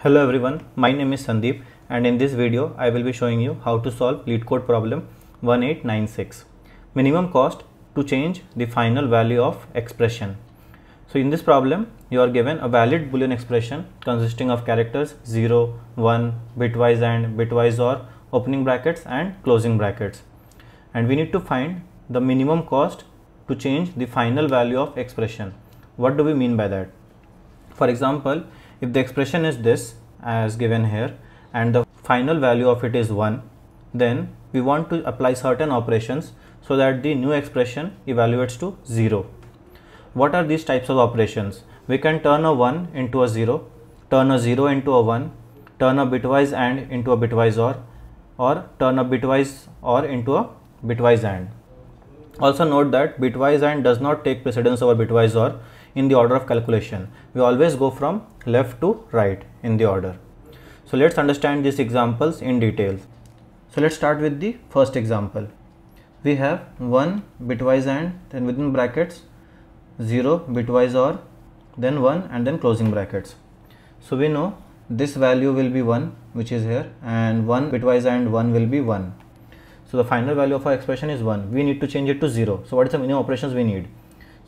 Hello everyone, my name is Sandeep and in this video I will be showing you how to solve lead code problem 1896. Minimum cost to change the final value of expression. So in this problem you are given a valid boolean expression consisting of characters 0, 1, bitwise and, bitwise or, opening brackets and closing brackets. And we need to find the minimum cost to change the final value of expression. What do we mean by that? For example, if the expression is this as given here and the final value of it is 1 then we want to apply certain operations so that the new expression evaluates to 0 what are these types of operations we can turn a 1 into a 0 turn a 0 into a 1 turn a bitwise and into a bitwise or or turn a bitwise or into a bitwise and also note that bitwise and does not take precedence over bitwise or in the order of calculation. We always go from left to right in the order. So let's understand these examples in detail. So let's start with the first example. We have 1 bitwise and then within brackets 0 bitwise or then 1 and then closing brackets. So we know this value will be 1 which is here and 1 bitwise and 1 will be 1. So the final value of our expression is 1. We need to change it to 0. So what is the minimum operations we need?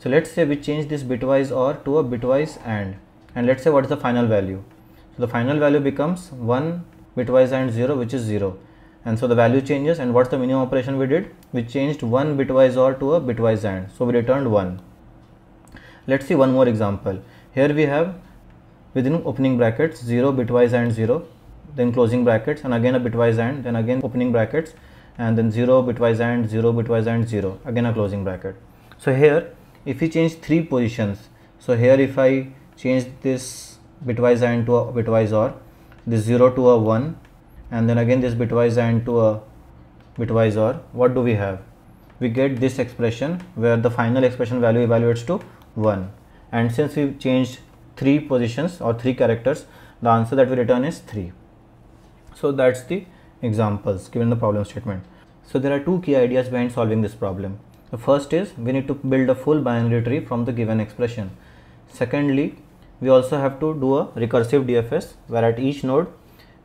So let's say we change this bitwise or to a bitwise AND and let's say what is the final value. So the final value becomes 1 bitwise AND 0 which is 0 and so the value changes and what's the minimum operation we did? We changed 1 bitwise or to a bitwise AND so we returned 1. Let's see one more example. Here we have within opening brackets 0 bitwise AND 0 then closing brackets and again a bitwise AND then again opening brackets and then 0 bitwise AND 0 bitwise AND 0 again a closing bracket. So here if we change three positions so here if i change this bitwise and to a bitwise or this 0 to a 1 and then again this bitwise and to a bitwise or what do we have we get this expression where the final expression value evaluates to 1 and since we changed three positions or three characters the answer that we return is 3 so that's the examples given the problem statement so there are two key ideas behind solving this problem the first is we need to build a full binary tree from the given expression. Secondly, we also have to do a recursive DFS where at each node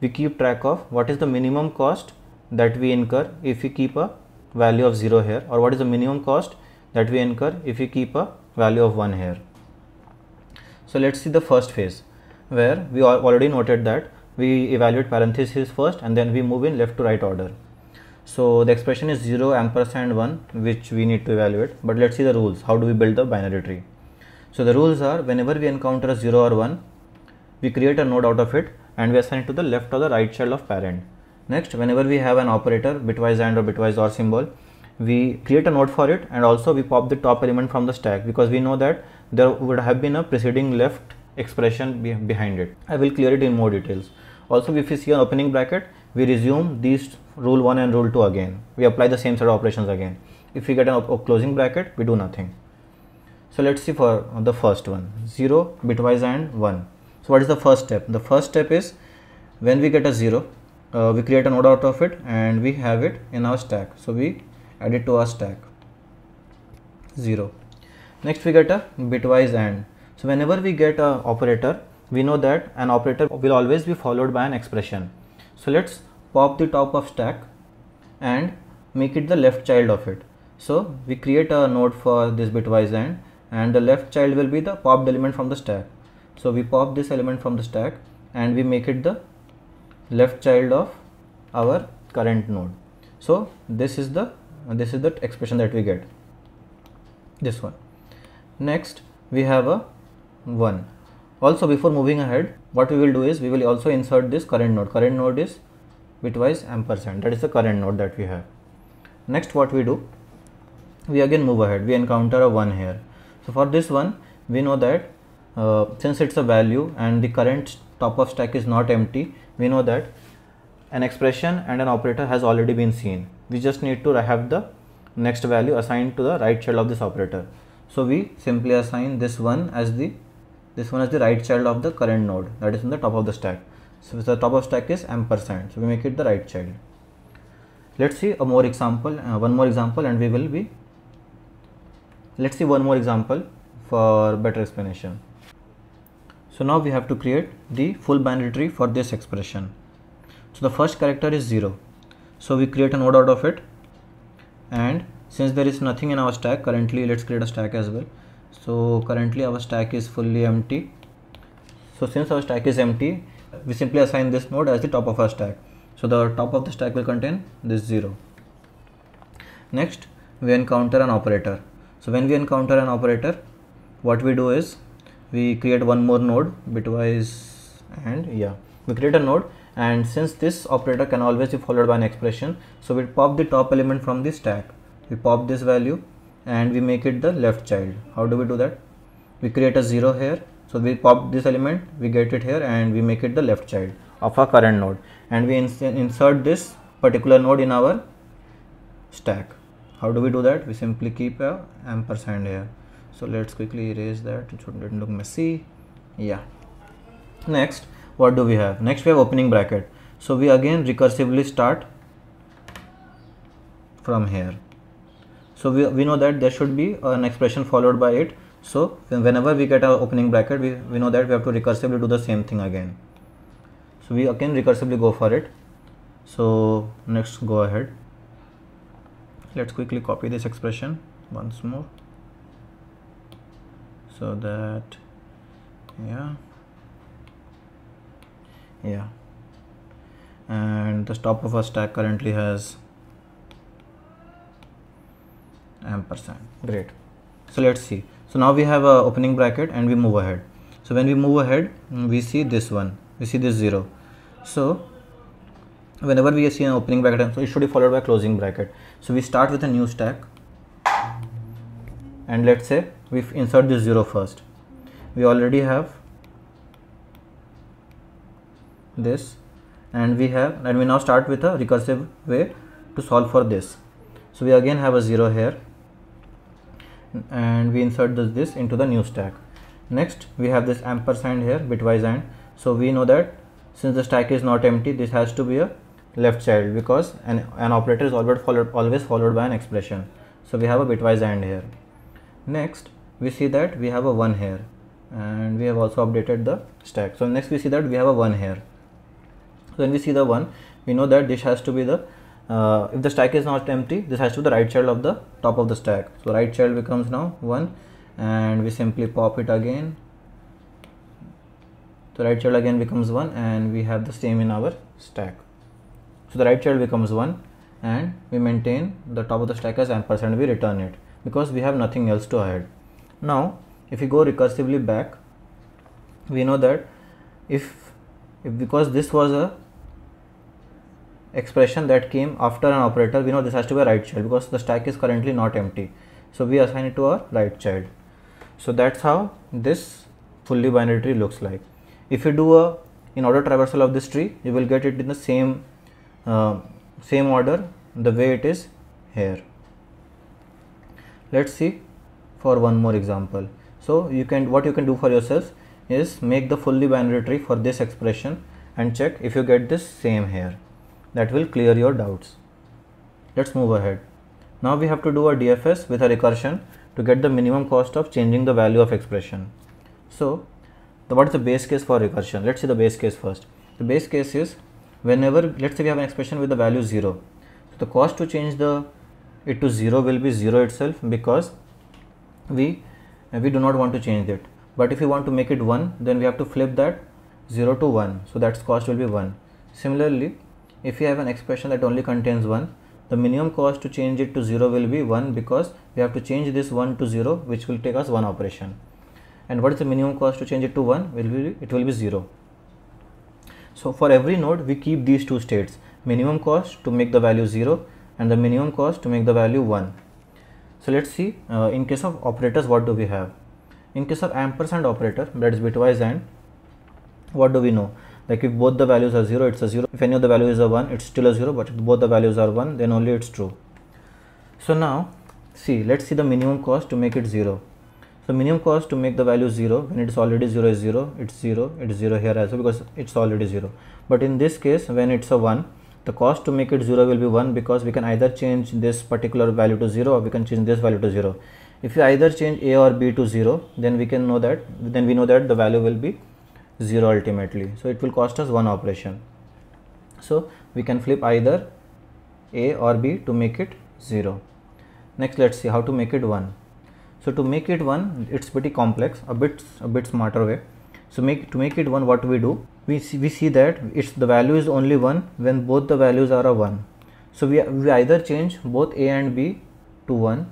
we keep track of what is the minimum cost that we incur if we keep a value of 0 here or what is the minimum cost that we incur if we keep a value of 1 here. So let's see the first phase where we already noted that we evaluate parentheses first and then we move in left to right order so the expression is 0 ampersand 1 which we need to evaluate but let's see the rules how do we build the binary tree so the rules are whenever we encounter a 0 or 1 we create a node out of it and we assign it to the left or the right child of parent next whenever we have an operator bitwise and or bitwise or symbol we create a node for it and also we pop the top element from the stack because we know that there would have been a preceding left expression be behind it i will clear it in more details also if you see an opening bracket we resume these rule 1 and rule 2 again we apply the same set of operations again if we get a closing bracket we do nothing so let's see for the first one 0 bitwise and 1 so what is the first step the first step is when we get a 0 uh, we create a node out of it and we have it in our stack so we add it to our stack 0 next we get a bitwise and so whenever we get a operator we know that an operator will always be followed by an expression so let's pop the top of stack and make it the left child of it so we create a node for this bitwise end and the left child will be the popped element from the stack so we pop this element from the stack and we make it the left child of our current node so this is the this is the expression that we get this one next we have a 1 also before moving ahead, what we will do is we will also insert this current node. Current node is bitwise ampersand. That is the current node that we have. Next what we do, we again move ahead. We encounter a 1 here. So for this one, we know that uh, since it's a value and the current top of stack is not empty, we know that an expression and an operator has already been seen. We just need to have the next value assigned to the right child of this operator. So we simply assign this one as the this one is the right child of the current node that is in the top of the stack so the top of stack is ampersand so we make it the right child let's see a more example uh, one more example and we will be let's see one more example for better explanation so now we have to create the full binary tree for this expression so the first character is 0 so we create a node out of it and since there is nothing in our stack currently let's create a stack as well so currently our stack is fully empty so since our stack is empty we simply assign this node as the top of our stack so the top of the stack will contain this 0 next we encounter an operator so when we encounter an operator what we do is we create one more node bitwise and yeah we create a node and since this operator can always be followed by an expression so we pop the top element from the stack we pop this value and we make it the left child how do we do that we create a 0 here so we pop this element we get it here and we make it the left child of our current node and we ins insert this particular node in our stack how do we do that we simply keep a ampersand here so let's quickly erase that it shouldn't look messy yeah next what do we have next we have opening bracket so we again recursively start from here so we, we know that there should be an expression followed by it so whenever we get our opening bracket we, we know that we have to recursively do the same thing again so we again recursively go for it so next go ahead let's quickly copy this expression once more so that yeah yeah and the top of our stack currently has ampersand great so let's see so now we have a opening bracket and we move ahead so when we move ahead mm, we see this one we see this zero so whenever we see an opening bracket so it should be followed by closing bracket so we start with a new stack and let's say we insert this zero first we already have this and we have and we now start with a recursive way to solve for this so we again have a zero here and we insert this, this into the new stack next we have this ampersand here bitwise and so we know that since the stack is not empty this has to be a left child because an, an operator is always followed, always followed by an expression so we have a bitwise and here next we see that we have a 1 here and we have also updated the stack so next we see that we have a 1 here so when we see the 1 we know that this has to be the uh, if the stack is not empty this has to be the right child of the top of the stack so right child becomes now 1 and we simply pop it again the right child again becomes 1 and we have the same in our stack so the right child becomes 1 and we maintain the top of the stack as ampersand we return it because we have nothing else to add. now if we go recursively back we know that if, if because this was a expression that came after an operator we know this has to be a right child because the stack is currently not empty so we assign it to our right child so that's how this fully binary tree looks like if you do a in order traversal of this tree you will get it in the same uh, same order the way it is here let's see for one more example so you can what you can do for yourself is make the fully binary tree for this expression and check if you get this same here that will clear your doubts. Let's move ahead. Now we have to do a DFS with a recursion to get the minimum cost of changing the value of expression. So the, what is the base case for recursion? Let's see the base case first. The base case is whenever let's say we have an expression with the value 0. So the cost to change the it to 0 will be 0 itself because we we do not want to change it. But if we want to make it 1 then we have to flip that 0 to 1. So that's cost will be 1. Similarly if you have an expression that only contains 1 the minimum cost to change it to 0 will be 1 because we have to change this 1 to 0 which will take us one operation and what is the minimum cost to change it to 1 will be it will be 0 so for every node we keep these two states minimum cost to make the value 0 and the minimum cost to make the value 1 so let's see uh, in case of operators what do we have in case of ampersand operator that is bitwise and what do we know like if both the values are 0 it's a 0 if any of the values are 1 it's still a 0 but if both the values are 1 then only it's true so now see let's see the minimum cost to make it 0 so minimum cost to make the value 0 when it's already 0 is 0 it's 0 it's 0 here also because it's already 0 but in this case when it's a 1 the cost to make it 0 will be 1 because we can either change this particular value to 0 or we can change this value to 0 if you either change a or b to 0 then we can know that then we know that the value will be 0 ultimately so it will cost us one operation so we can flip either a or b to make it 0 next let's see how to make it 1 so to make it 1 it's pretty complex a bit a bit smarter way so make to make it 1 what we do we see, we see that it's the value is only 1 when both the values are a 1 so we, we either change both a and b to 1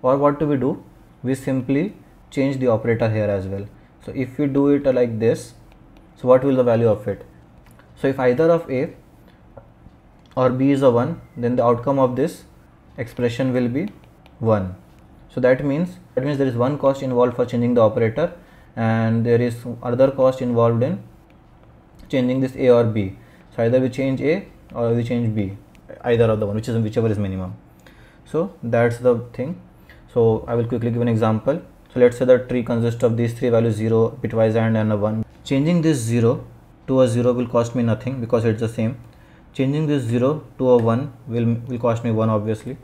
or what do we do we simply change the operator here as well so if we do it like this so what will the value of it so if either of a or b is a 1 then the outcome of this expression will be 1 so that means that means there is one cost involved for changing the operator and there is other cost involved in changing this a or b so either we change a or we change b either of the one which is whichever is minimum so that's the thing so i will quickly give an example so let's say the tree consists of these three values 0 bitwise and and a 1 changing this 0 to a 0 will cost me nothing because it's the same changing this 0 to a 1 will will cost me 1 obviously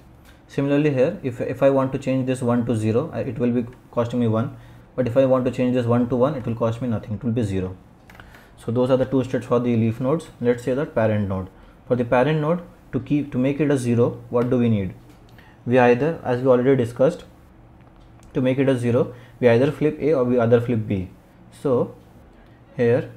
similarly here if, if I want to change this 1 to 0 I, it will be costing me 1 but if I want to change this 1 to 1 it will cost me nothing it will be 0 so those are the two states for the leaf nodes let's say that parent node for the parent node to keep to make it a 0 what do we need we either as we already discussed to make it a 0 we either flip a or we other flip b so here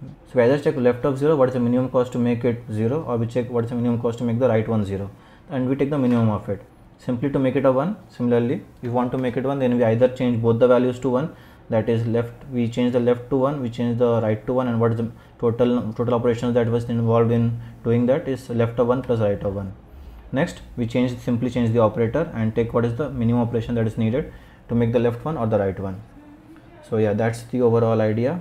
so we either check left of 0 what is the minimum cost to make it 0 or we check what is the minimum cost to make the right one 0 and we take the minimum of it simply to make it a 1 similarly if we want to make it 1 then we either change both the values to 1 that is left we change the left to 1 we change the right to 1 and what is the total total operations that was involved in doing that is left of 1 plus right of 1 next we change simply change the operator and take what is the minimum operation that is needed to make the left one or the right one so yeah that's the overall idea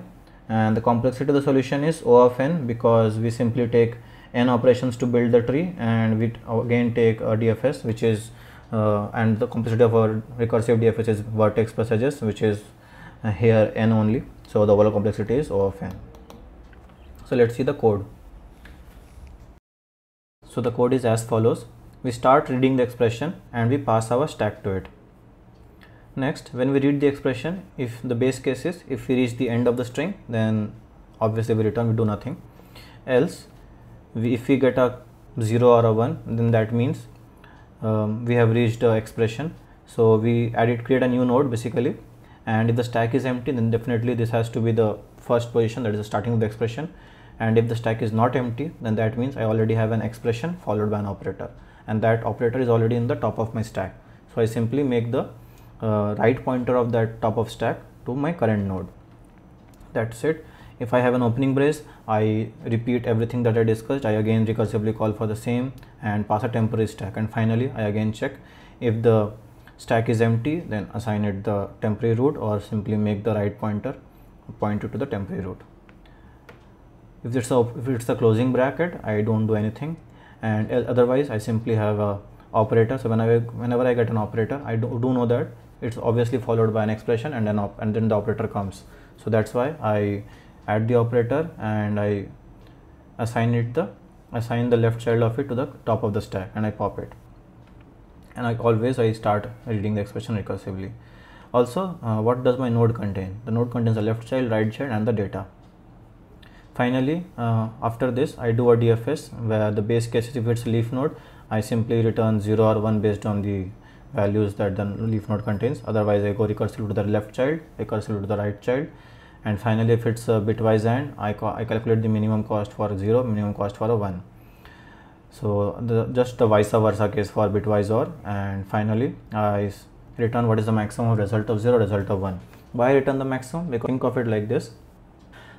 and the complexity of the solution is O of n because we simply take n operations to build the tree and we again take a DFS which is uh, and the complexity of our recursive DFS is vertex plus edges which is uh, here n only. So, the overall complexity is O of n. So, let us see the code. So, the code is as follows. We start reading the expression and we pass our stack to it next when we read the expression if the base case is if we reach the end of the string then obviously we return we do nothing else we, if we get a 0 or a 1 then that means um, we have reached the expression so we added create a new node basically and if the stack is empty then definitely this has to be the first position that is the starting of the expression and if the stack is not empty then that means I already have an expression followed by an operator and that operator is already in the top of my stack so I simply make the uh, right pointer of that top of stack to my current node that's it if I have an opening brace I repeat everything that I discussed I again recursively call for the same and pass a temporary stack and finally I again check if the stack is empty then assign it the temporary root or simply make the right pointer it to the temporary root if it's a if it's the closing bracket I don't do anything and otherwise I simply have a operator so whenever whenever I get an operator I do, do know that it's obviously followed by an expression and then and then the operator comes so that's why I add the operator and I assign it the assign the left child of it to the top of the stack and I pop it and I always I start reading the expression recursively also uh, what does my node contain the node contains the left child right child and the data finally uh, after this I do a DFS where the base case if it's a leaf node I simply return 0 or 1 based on the values that the leaf node contains otherwise I go recursively to the left child recursively to the right child and finally if it's a bitwise AND I, ca I calculate the minimum cost for 0 minimum cost for a 1 so the, just the vice versa case for bitwise OR and finally I return what is the maximum of result of 0 result of 1 why return the maximum because think of it like this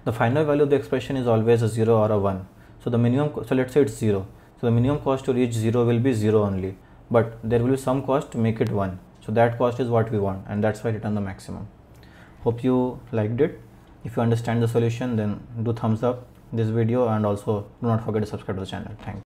the final value of the expression is always a 0 or a 1 so the minimum so let's say it's 0 so the minimum cost to reach 0 will be 0 only but there will be some cost to make it 1 so that cost is what we want and that's why return the maximum hope you liked it if you understand the solution then do thumbs up this video and also do not forget to subscribe to the channel thank you